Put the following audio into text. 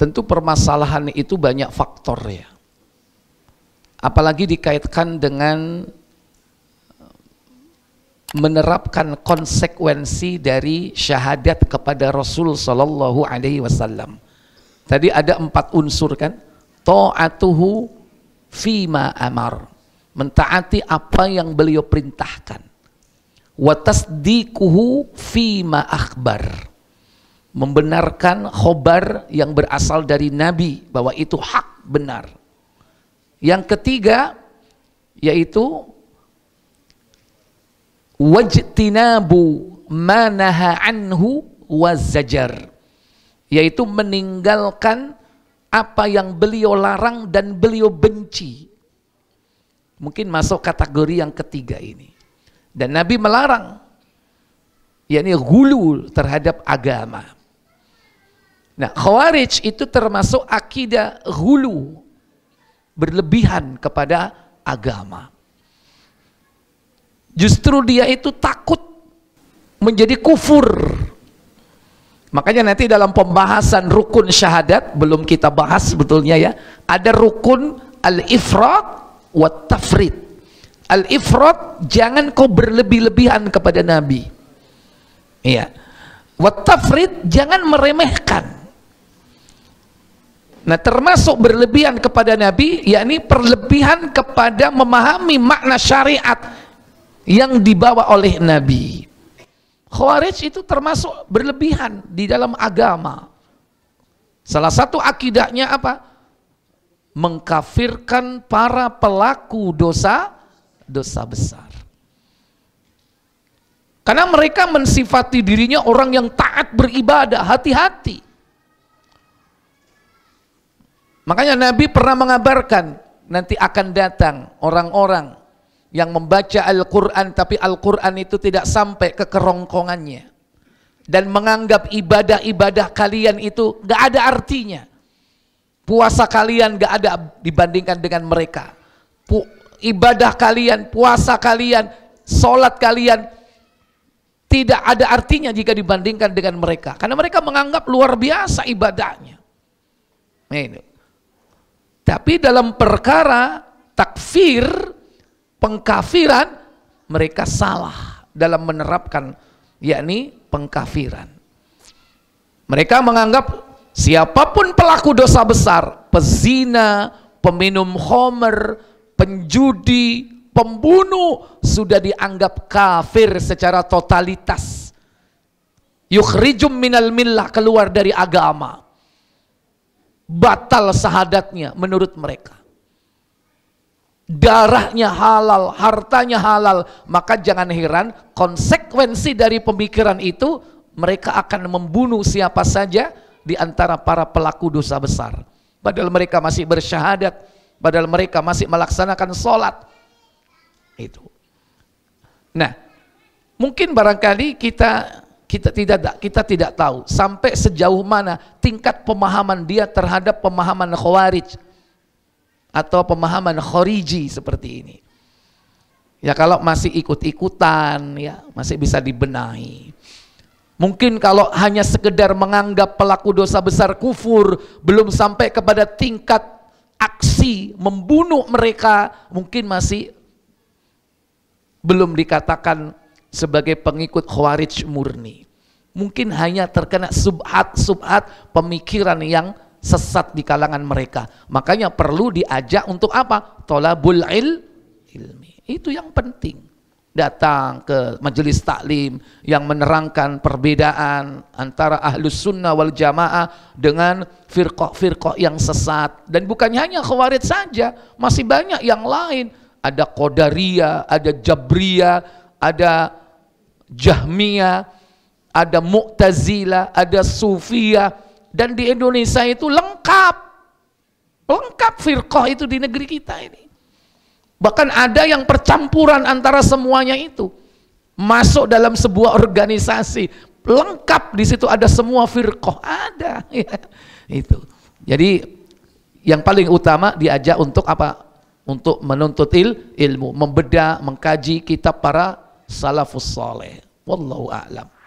Tentu permasalahan itu banyak faktor ya. Apalagi dikaitkan dengan eh, menerapkan konsekuensi dari syahadat kepada Rasul saw Alaihi Wasallam. Tadi ada empat unsur kan, taatuhu fima amar, mentaati apa yang beliau perintahkan, watasdikuhu fima akbar, membenarkan khobar yang berasal dari Nabi bahwa itu hak benar. Yang ketiga yaitu wajtinabu manaha anhu wazajar yaitu meninggalkan apa yang beliau larang dan beliau benci. Mungkin masuk kategori yang ketiga ini. Dan Nabi melarang yakni gulu terhadap agama. Nah, khawarij itu termasuk akidah hulu, berlebihan kepada agama. Justru dia itu takut menjadi kufur. Makanya nanti dalam pembahasan rukun syahadat, belum kita bahas sebetulnya ya, ada rukun al-ifrat wa tafrid. Al-ifrat, jangan kau berlebih-lebihan kepada Nabi. Iya. Wa tafrid, jangan meremehkan Nah, termasuk berlebihan kepada Nabi, yakni perlebihan kepada memahami makna syariat yang dibawa oleh Nabi. Khawarij itu termasuk berlebihan di dalam agama. Salah satu akidahnya apa? Mengkafirkan para pelaku dosa dosa besar. Karena mereka mensifati dirinya orang yang taat beribadah, hati-hati. Makanya Nabi pernah mengabarkan nanti akan datang orang-orang yang membaca Al-Quran tapi Al-Quran itu tidak sampai ke kerongkongannya dan menganggap ibadah-ibadah kalian itu gak ada artinya puasa kalian gak ada dibandingkan dengan mereka Pu ibadah kalian, puasa kalian, sholat kalian tidak ada artinya jika dibandingkan dengan mereka karena mereka menganggap luar biasa ibadahnya Ini tapi dalam perkara takfir, pengkafiran, mereka salah dalam menerapkan yakni pengkafiran. Mereka menganggap siapapun pelaku dosa besar, pezina, peminum homer, penjudi, pembunuh sudah dianggap kafir secara totalitas. Yukhrijum minal millah keluar dari agama batal sahadatnya menurut mereka. Darahnya halal, hartanya halal, maka jangan heran konsekuensi dari pemikiran itu mereka akan membunuh siapa saja di antara para pelaku dosa besar. Padahal mereka masih bersyahadat, padahal mereka masih melaksanakan sholat. Itu. Nah, mungkin barangkali kita kita tidak kita tidak tahu sampai sejauh mana tingkat pemahaman dia terhadap pemahaman khawarij atau pemahaman khariji seperti ini. Ya kalau masih ikut-ikutan ya masih bisa dibenahi. Mungkin kalau hanya sekedar menganggap pelaku dosa besar kufur belum sampai kepada tingkat aksi membunuh mereka mungkin masih belum dikatakan sebagai pengikut Khawarij murni. Mungkin hanya terkena subhat-subhat pemikiran yang sesat di kalangan mereka. Makanya perlu diajak untuk apa? Tolabul il, ilmi. Itu yang penting. Datang ke majelis taklim yang menerangkan perbedaan antara ahlus sunnah wal jamaah dengan firqoh-firqoh yang sesat. Dan bukan hanya khawarij saja, masih banyak yang lain. Ada Qodariya, ada Jabria, ada Jahmiyah, ada Mu'tazila, ada Sufiyah, dan di Indonesia itu lengkap. Lengkap firqah itu di negeri kita ini. Bahkan ada yang percampuran antara semuanya itu. Masuk dalam sebuah organisasi, lengkap di situ ada semua firqah, ada. Ya, itu. Jadi yang paling utama diajak untuk apa? Untuk menuntut il, ilmu, membedah, mengkaji kitab para salafus saleh. Wallahu a'lam.